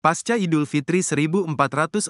Pasca Idul Fitri 1445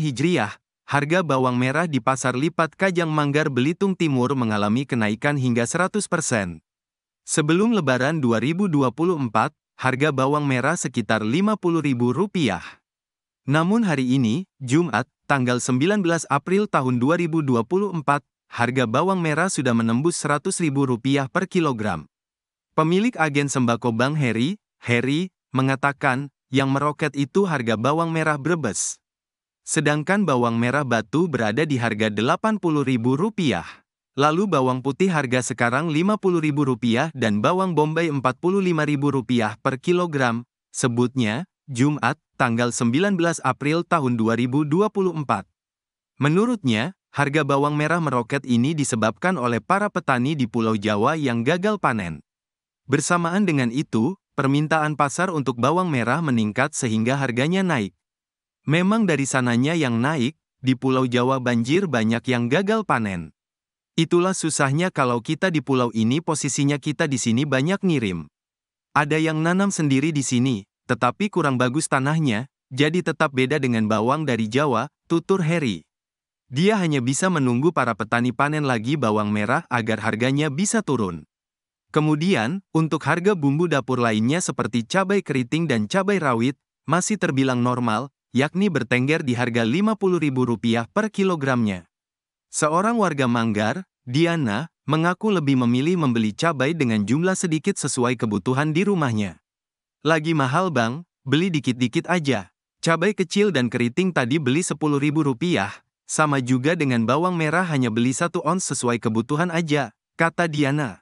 Hijriah, harga bawang merah di pasar lipat Kajang Manggar Belitung Timur mengalami kenaikan hingga 100%. Sebelum Lebaran 2024, harga bawang merah sekitar Rp50.000. Namun hari ini, Jumat, tanggal 19 April tahun 2024, harga bawang merah sudah menembus Rp100.000 per kilogram. Pemilik agen sembako Bang Heri, Heri, mengatakan, yang meroket itu harga bawang merah Brebes. Sedangkan bawang merah batu berada di harga Rp80.000. Lalu bawang putih harga sekarang Rp50.000 dan bawang bombay Rp45.000 per kilogram, sebutnya, Jumat, tanggal 19 April tahun 2024. Menurutnya, harga bawang merah meroket ini disebabkan oleh para petani di Pulau Jawa yang gagal panen. Bersamaan dengan itu, Permintaan pasar untuk bawang merah meningkat sehingga harganya naik. Memang dari sananya yang naik, di Pulau Jawa banjir banyak yang gagal panen. Itulah susahnya kalau kita di pulau ini posisinya kita di sini banyak ngirim. Ada yang nanam sendiri di sini, tetapi kurang bagus tanahnya, jadi tetap beda dengan bawang dari Jawa, tutur Harry. Dia hanya bisa menunggu para petani panen lagi bawang merah agar harganya bisa turun. Kemudian, untuk harga bumbu dapur lainnya seperti cabai keriting dan cabai rawit, masih terbilang normal, yakni bertengger di harga Rp50.000 per kilogramnya. Seorang warga Manggar, Diana, mengaku lebih memilih membeli cabai dengan jumlah sedikit sesuai kebutuhan di rumahnya. Lagi mahal bang, beli dikit-dikit aja. Cabai kecil dan keriting tadi beli Rp10.000, sama juga dengan bawang merah hanya beli satu ons sesuai kebutuhan aja, kata Diana.